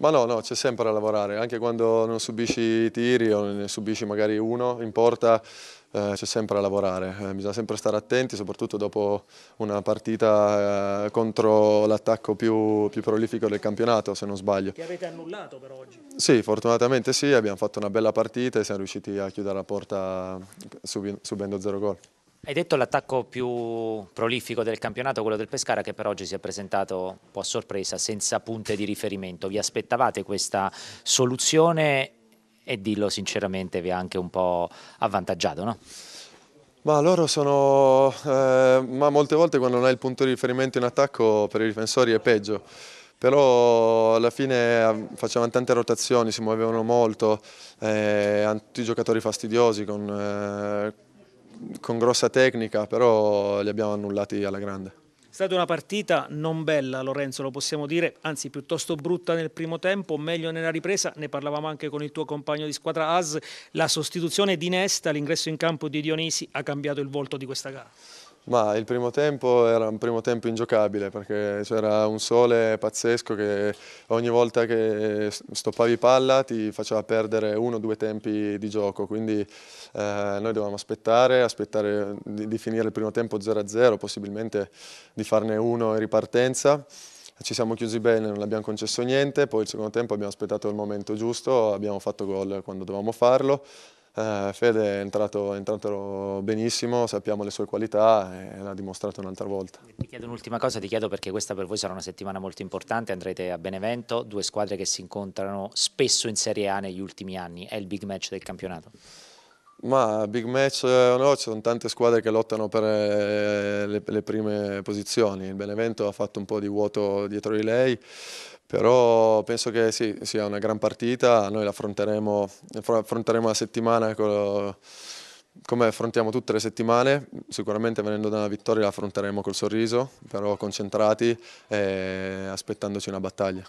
Ma no, no, c'è sempre a lavorare, anche quando non subisci tiri o ne subisci magari uno in porta, eh, c'è sempre a lavorare. Eh, bisogna sempre stare attenti, soprattutto dopo una partita eh, contro l'attacco più, più, prolifico del campionato, se non sbaglio. Che avete annullato per oggi? Sì, fortunatamente sì, abbiamo fatto una bella partita e siamo riusciti a chiudere la porta eh, subendo zero gol. Hai detto l'attacco più prolifico del campionato, quello del Pescara, che per oggi si è presentato un po' a sorpresa, senza punte di riferimento. Vi aspettavate questa soluzione e dillo sinceramente vi ha anche un po' avvantaggiato, no? Ma loro sono... Eh, ma molte volte quando non hai il punto di riferimento in attacco per i difensori è peggio però alla fine ah, facevano tante rotazioni, si muovevano molto, eh, tanti giocatori fastidiosi con, eh, con grossa tecnica, però li abbiamo annullati alla grande. È stata una partita non bella Lorenzo, lo possiamo dire, anzi piuttosto brutta nel primo tempo, meglio nella ripresa, ne parlavamo anche con il tuo compagno di squadra As, la sostituzione di Nesta, l'ingresso in campo di Dionisi ha cambiato il volto di questa gara. Ma il primo tempo era un primo tempo ingiocabile perché c'era un sole pazzesco che ogni volta che stoppavi palla ti faceva perdere uno o due tempi di gioco, quindi eh, noi dovevamo aspettare, aspettare di, di finire il primo tempo 0-0, possibilmente di farne uno in ripartenza ci siamo chiusi bene, non abbiamo concesso niente, poi il secondo tempo abbiamo aspettato il momento giusto, abbiamo fatto gol quando dovevamo farlo, eh, Fede è entrato, è entrato, benissimo, sappiamo le sue qualità e l'ha dimostrato un'altra volta. Ti chiedo un'ultima cosa, ti chiedo perché questa per voi sarà una settimana molto importante, andrete a Benevento, due squadre che si incontrano spesso in Serie A negli ultimi anni, è il big match del campionato? Ma big match o eh, no, ci sono tante squadre che lottano per eh, le, le prime posizioni. Il Benevento ha fatto un po' di vuoto dietro di lei, però penso che sì, sia una gran partita, noi l'affronteremo affronteremo la settimana con, come affrontiamo tutte le settimane, sicuramente venendo da una vittoria la affronteremo col sorriso, però concentrati e aspettandoci una battaglia.